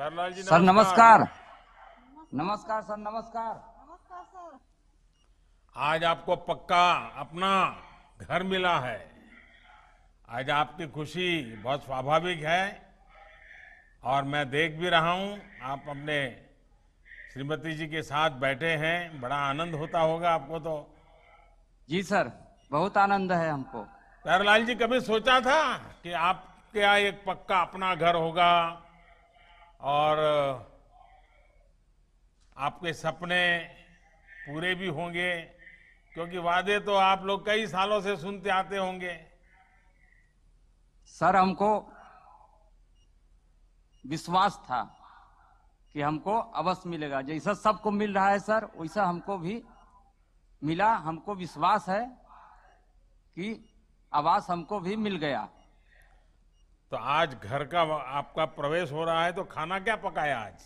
Sir नमस्कार नमस्कार sir नमस्कार सर आज आपको पक्का अपना घर मिला है आज आपकी खुशी बहुत स्वाभाविक है और मैं देख भी रहा हूं आप अपने श्रीमती जी के साथ बैठे हैं बड़ा आनंद होता होगा आपको तो जी सर बहुत आनंद है हमको प्यारलाल जी कभी सोचा था कि आपके यहाँ एक पक्का अपना घर होगा और आपके सपने पूरे भी होंगे क्योंकि वादे तो आप लोग कई सालों से सुनते आते होंगे सर हमको विश्वास था कि हमको अवश्य मिलेगा जैसा सबको मिल रहा है सर वैसा हमको भी मिला हमको विश्वास है कि आवास हमको भी मिल गया तो आज घर का आपका प्रवेश हो रहा है तो खाना क्या पकाया आज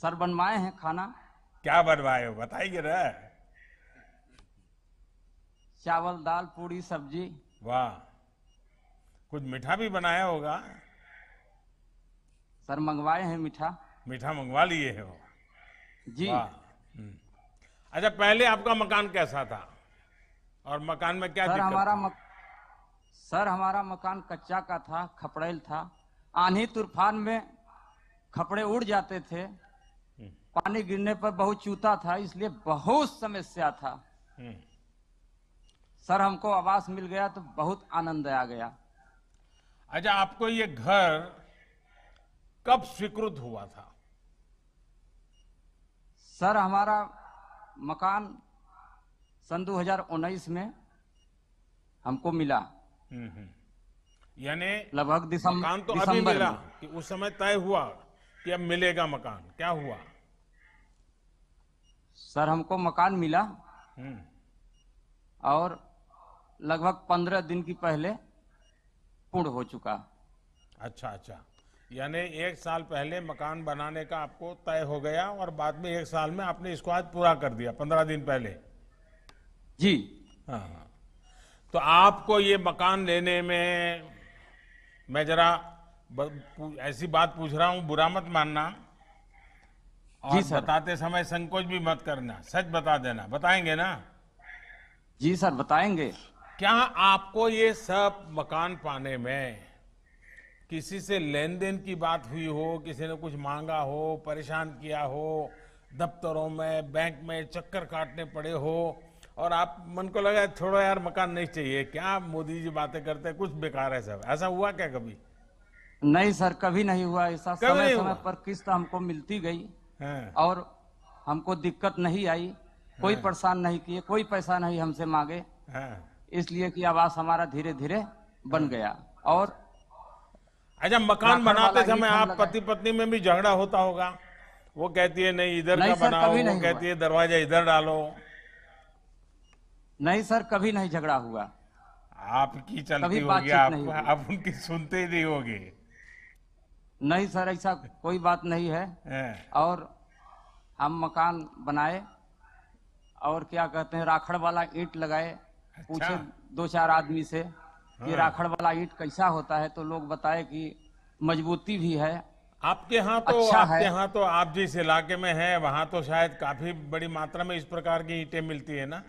सर बनवाए हैं खाना क्या बनवाए हो बताइए चावल दाल पूरी सब्जी वाह कुछ मीठा भी बनाया होगा सर मंगवाए हैं मीठा मीठा मंगवा लिए वो जी हम्म। अच्छा पहले आपका मकान कैसा था और मकान में क्या सर हमारा मक... सर हमारा मकान कच्चा का था खपड़ेल था आंधी तूफान में खपड़े उड़ जाते थे हम्म। पानी गिरने पर बहुत चूता था इसलिए बहुत समस्या था हम्म। सर हमको आवास मिल गया तो बहुत आनंद आ गया अच्छा आपको ये घर कब स्वीकृत हुआ था सर हमारा मकान सन 2019 में हमको मिला यानी लगभग मकान तो अभी मिला कि उस समय तय हुआ कि अब मिलेगा मकान क्या हुआ सर हमको मकान मिला हम्म। और लगभग पंद्रह दिन की पहले पूर्ण हो चुका अच्छा अच्छा यानी एक साल पहले मकान बनाने का आपको तय हो गया और बाद में एक साल में आपने इसको आज पूरा कर दिया पंद्रह दिन पहले जी हाँ हाँ तो आपको ये मकान लेने में मैं जरा ऐसी बात पूछ रहा हूं बुरा मत मानना और जी सर बताते समय संकोच भी मत करना सच बता देना बताएंगे ना जी सर बताएंगे क्या आपको ये सब मकान पाने में किसी से लेन देन की बात हुई हो किसी ने कुछ मांगा हो परेशान किया हो दफ्तरों में बैंक में चक्कर काटने पड़े हो और आप मन को लगा थोड़ा यार मकान नहीं चाहिए क्या मोदी जी बातें करते हैं कुछ बेकार है सब ऐसा हुआ क्या कभी नहीं सर कभी नहीं हुआ ऐसा समय समय पर किस्त हमको मिलती गई हाँ। और हमको दिक्कत नहीं आई कोई हाँ। परेशान नहीं किए कोई पैसा नहीं हमसे मांगे हाँ। इसलिए कि आवास हमारा धीरे धीरे बन गया और अच्छा मकान बनाते समय आप पति पत्नी में भी झगड़ा होता होगा वो कहती है नहीं इधर का बनाओ वो कहती है दरवाजा इधर डालो नहीं सर कभी नहीं झगड़ा हुआ आपकी चलती होगी आप, नहीं आप उनकी सुनते ही नहीं होगी नहीं सर ऐसा कोई बात नहीं है, हाँ। और हम मकान बनाए और क्या कहते हैं राखड़ वाला ईट लगाए अच्छा? पूछे दो चार आदमी से कि हाँ। राखड़ वाला ईट कैसा होता है तो लोग बताए कि मजबूती भी है आपके यहाँ तो अच्छा आपके यहाँ तो आप जिस इलाके में हैं वहाँ तो शायद काफी बड़ी मात्रा में इस प्रकार की ईटें मिलती है ना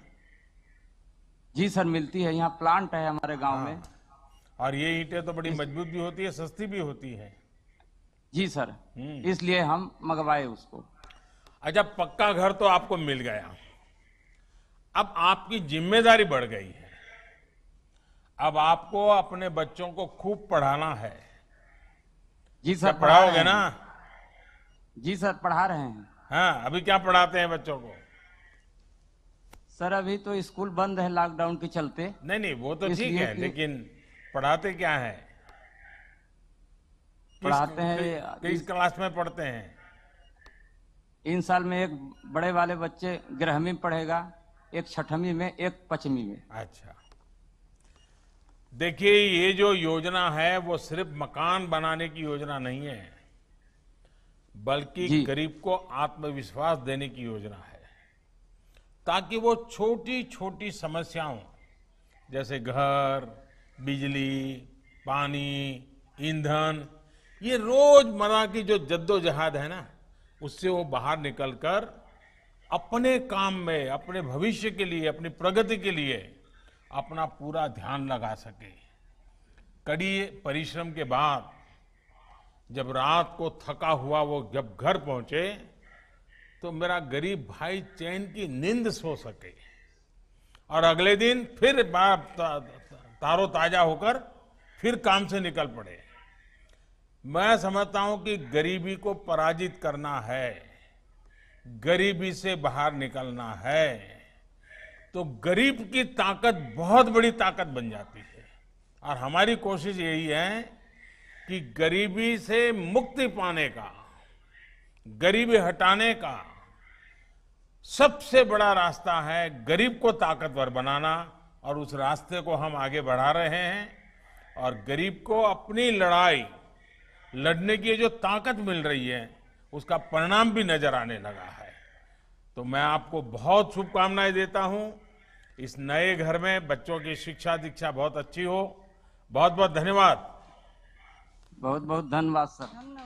जी सर मिलती है यहाँ प्लांट है हमारे गांव में हाँ। और ये ईटे तो बड़ी मजबूत भी होती है सस्ती भी होती है जी सर हम्म। इसलिए हम मंगवाए उसको अच्छा पक्का घर तो आपको मिल गया अब आपकी जिम्मेदारी बढ़ गई है अब आपको अपने बच्चों को खूब पढ़ाना है जी सर पढ़ाओगे ना जी सर पढ़ा रहे हैं हाँ अभी क्या पढ़ाते हैं बच्चों को सर अभी तो स्कूल बंद है लॉकडाउन के चलते नहीं नहीं वो तो ठीक है लेकिन पढ़ाते क्या है पढ़ाते हैं किस क्लास में पढ़ते हैं इन साल में एक बड़े वाले बच्चे ग्रहमी पढ़ेगा एक छठमी में एक पचमी में अच्छा देखिए ये जो योजना है वो सिर्फ मकान बनाने की योजना नहीं है बल्कि गरीब को आत्मविश्वास देने की योजना है ताकि वो छोटी छोटी समस्याओं जैसे घर बिजली पानी ईंधन ये रोजमर्रा की जो जद्दोजहद है ना उससे वो बाहर निकलकर अपने काम में अपने भविष्य के लिए अपनी प्रगति के लिए अपना पूरा ध्यान लगा सके कड़ी परिश्रम के बाद जब रात को थका हुआ वो जब घर पहुंचे तो मेरा गरीब भाई चैन की नींद सो सके और अगले दिन फिर तारो ताजा होकर फिर काम से निकल पड़े मैं समझता हूं कि गरीबी को पराजित करना है गरीबी से बाहर निकलना है तो गरीब की ताकत बहुत बड़ी ताकत बन जाती है और हमारी कोशिश यही है कि गरीबी से मुक्ति पाने का गरीबी हटाने का सबसे बड़ा रास्ता है गरीब को ताकतवर बनाना और उस रास्ते को हम आगे बढ़ा रहे हैं और गरीब को अपनी लड़ाई लड़ने की जो ताकत मिल रही है उसका परिणाम भी नजर आने लगा है तो मैं आपको बहुत शुभकामनाएं देता हूं इस नए घर में बच्चों की शिक्षा दीक्षा बहुत अच्छी हो बहुत बहुत धन्यवाद बहुत बहुत धन्यवाद सर